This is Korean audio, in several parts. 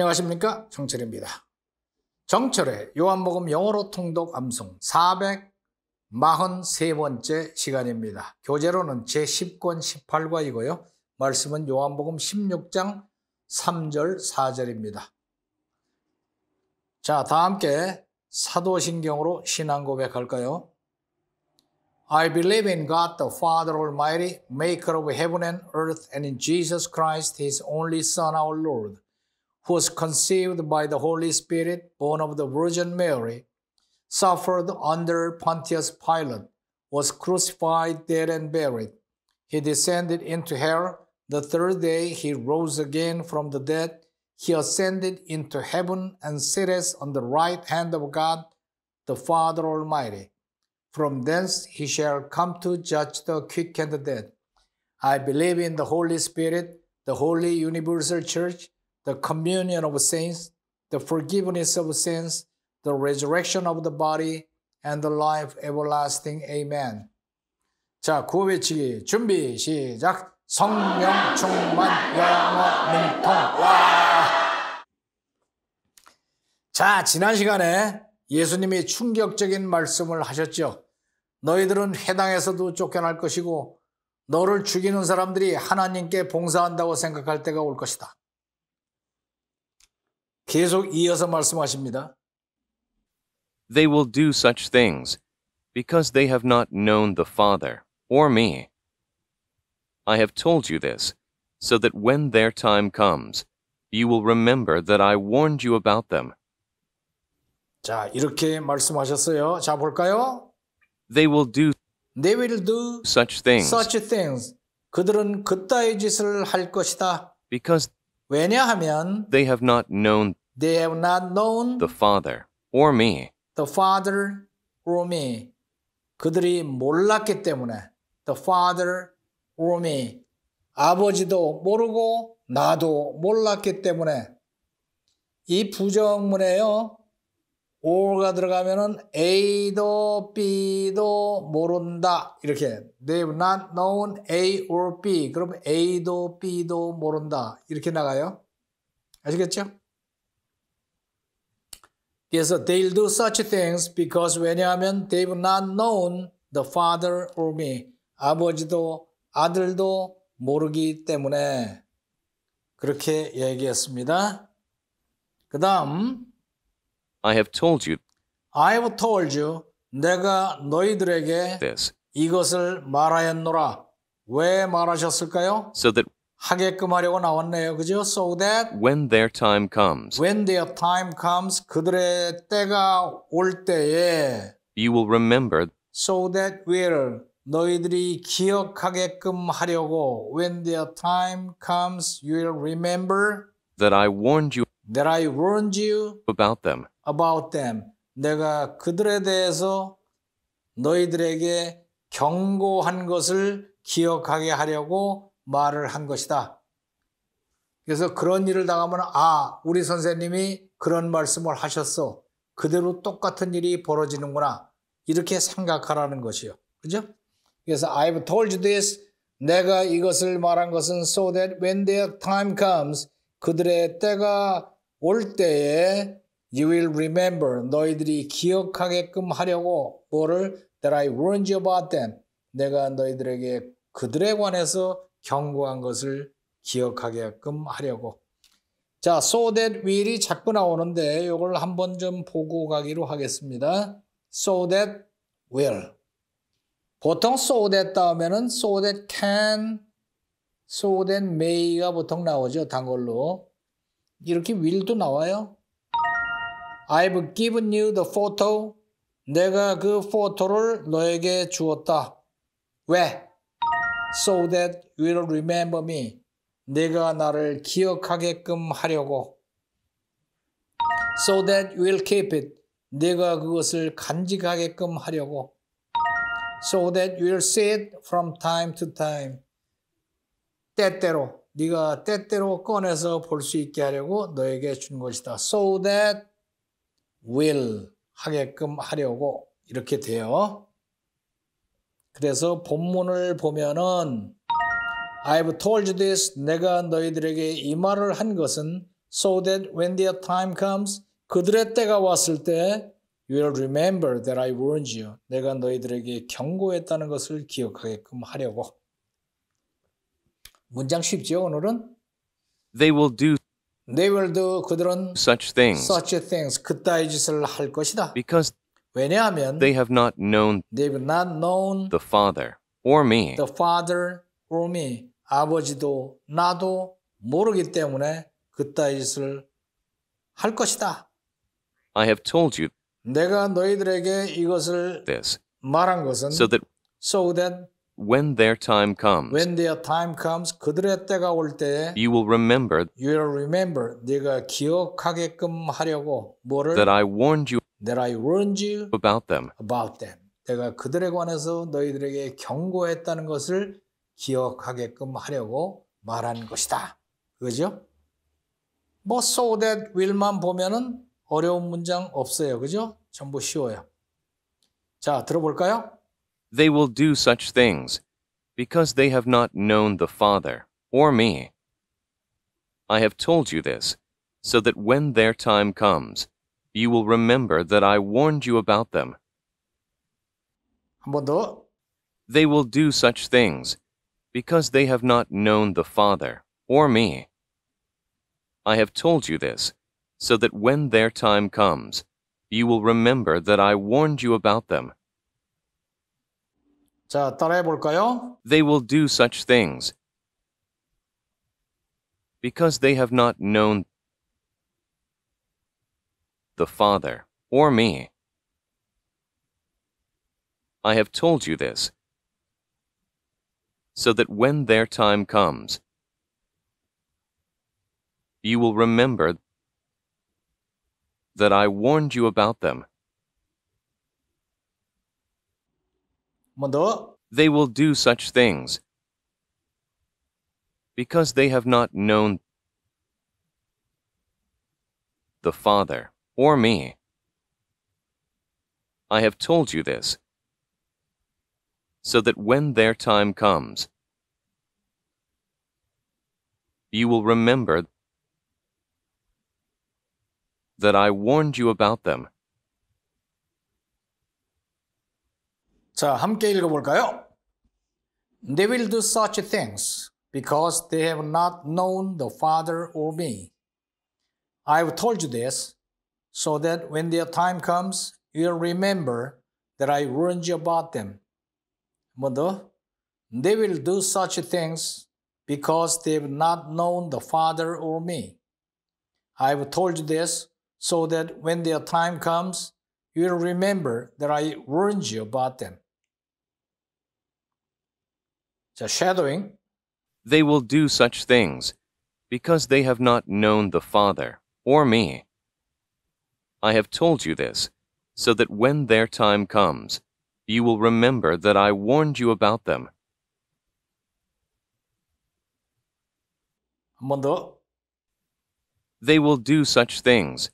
안녕하십니까 정철입니다. 정철의 요한복음 영어로 통독 암송 443번째 시간입니다. 교재로는 제10권 18과이고요. 말씀은 요한복음 16장 3절 4절입니다. 자, 다 함께 사도신경으로 신앙 고백할까요? I believe in God the Father Almighty, maker of heaven and earth, and in Jesus Christ, his only Son, our Lord. was conceived by the Holy Spirit, born of the Virgin Mary, suffered under Pontius Pilate, was crucified, dead, and buried. He descended into hell. The third day he rose again from the dead. He ascended into heaven and sitteth on the right hand of God, the Father Almighty. From thence he shall come to judge the quick and the dead. I believe in the Holy Spirit, the holy universal church the communion of saints, the forgiveness of sins, the resurrection of the body, and the life everlasting. Amen. 자, 구호 외치기 준비 시작. 성령 충만 영어 능통. 와. 자, 지난 시간에 예수님이 충격적인 말씀을 하셨죠. 너희들은 회당에서도 쫓겨날 것이고 너를 죽이는 사람들이 하나님께 봉사한다고 생각할 때가 올 것이다. 계속 이어서 말씀하십니다. They will do such things because they have not known the Father or me. I have told you this so that when their time comes, you will remember that I warned you about them. 자, 이렇게 말씀하셨어요. 자, 볼까요? They will do They will do such things. such things. 그들은 그따위 짓을 할 것이다. Because 왜냐하면 they have not known They have not known the Father or me. The Father or me. 그들이 몰랐기 때문에 the Father or me. 아버지도 모르고 나도 몰랐기 때문에 이 부정문에요. or가 들어가면은 A도 B도 모른다 이렇게 they've not known A or B 그럼 A도 B도 모른다 이렇게 나가요 아시겠죠? 그래서 they'll do such things because 왜냐하면 they've not known the father or me. 아버지도 아들도 모르기 때문에 그렇게 얘기했습니다. 그 다음 I have told you. I have told you. 내가 너희들에게 this. 이것을 말하였노라. 왜 말하셨을까요? So that 하게끔 하려고 나왔네요. 그죠? So that when their time comes. When their time comes 그들의 때가 올 때에 you will remember so that will 너희들이 기억하게끔 하려고 when their time comes you will remember that I warned you that I warned you about them about them 내가 그들에 대해서 너희들에게 경고한 것을 기억하게 하려고 말을 한 것이다. 그래서 그런 일을 당하면 아, 우리 선생님이 그런 말씀을 하셨어. 그대로 똑같은 일이 벌어지는구나. 이렇게 생각하라는 것이요. 그죠? 그래서 I've told you this. 내가 이것을 말한 것은 so that when their time comes 그들의 때가 올 때에 you will remember 너희들이 기억하게끔 하려고 뭐를 that I warned you about them 내가 너희들에게 그들에 관해서 경고한 것을 기억하게끔 하려고. 자, so that will이 자꾸 나오는데 이걸 한번 좀 보고 가기로 하겠습니다. so that will. 보통 so that 다음에는 so that can, so that may가 보통 나오죠. 단걸로. 이렇게 will도 나와요. I've given you the photo. 내가 그 포토를 너에게 주었다. 왜? so that you will remember me. 내가 나를 기억하게끔 하려고. so that you will keep it. 내가 그것을 간직하게끔 하려고. so that you will see it from time to time. 때때로 네가 때때로 꺼내서 볼 수 있게 하려고 너에게 준 것이다. so that will 하게끔 하려고 이렇게 돼요. 그래서 본문을 보면은 I've told you this. 내가 너희들에게 이 말을 한 것은 so that when their time comes 그들의 때가 왔을 때 you will remember that I warned you. 내가 너희들에게 경고했다는 것을 기억하게끔 하려고. 문장 쉽죠 오늘은? They will do They will do 그들은 such things. such things 그따위 짓을 할 것이다. Because 왜냐하면 they have not known they've not known the Father or me. the Father or me. 아버지도 나도 모르기 때문에 그따 할 것이다. I have told you 내가 너희들에게 이것을 this 말한 것은 so that so that when their time comes when their time comes 그들의 때가 올 때에 you will remember you will remember 네가 기억하게끔 하려고 뭐를 that I warned you that I warned you about them. about them. 내가 그들에 관해서 너희들에게 경고했다는 것을 기억하게끔 하려고 말한 것이다. 그죠? 뭐 so that will만 보면은 어려운 문장 없어요. 그죠? 전부 쉬워요. 자, 들어볼까요? They will do such things because they have not known the Father or me. I have told you this so that when their time comes you will remember that I warned you about them. They will do such things because they have not known the Father or me. I have told you this so that when their time comes, you will remember that I warned you about them. They will do such things because they have not known the Father, or me. I have told you this, so that when their time comes, you will remember that I warned you about them. They will do such things because they have not known the Father or me. I have told you this, so that when their time comes, you will remember that I warned you about them. 자, 함께 읽어볼까요? They will do such things because they have not known the Father or me. I have told you this so that when their time comes, you'll remember that I warned you about them. Mother, they will do such things because they've not known the Father or me. I've told you this so that when their time comes, you'll remember that I warned you about them. The shadowing. They will do such things because they have not known the Father or me. I have told you this, so that when their time comes, you will remember that I warned you about them. They will do such things,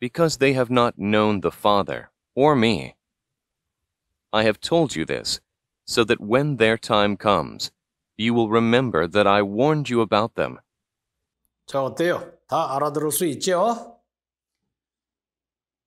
because they have not known the Father or me. I have told you this, so that when their time comes, you will remember that I warned you about them. 자, 어때요? 다 알아들을 수 있죠?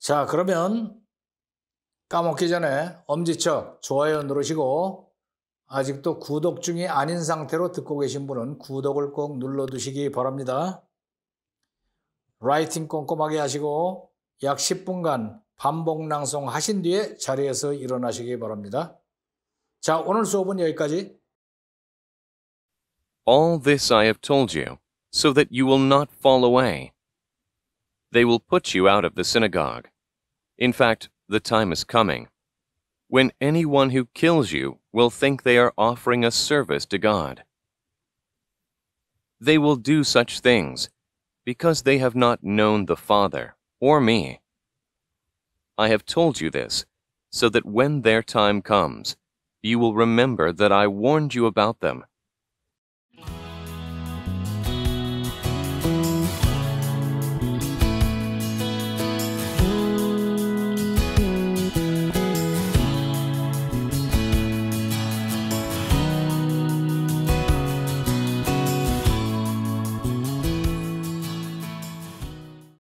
자, 그러면 까먹기 전에 엄지척 좋아요 누르시고 아직도 구독 중이 아닌 상태로 듣고 계신 분은 구독을 꼭 눌러두시기 바랍니다. 라이팅 꼼꼼하게 하시고 약 10분간 반복 낭송 하신 뒤에 자리에서 일어나시기 바랍니다. 자, 오늘 수업은 여기까지. All this I have told you, so that you will not fall away. They will put you out of the synagogue. In fact, the time is coming when anyone who kills you will think they are offering a service to God. They will do such things because they have not known the Father or me. I have told you this so that when their time comes, you will remember that I warned you about them.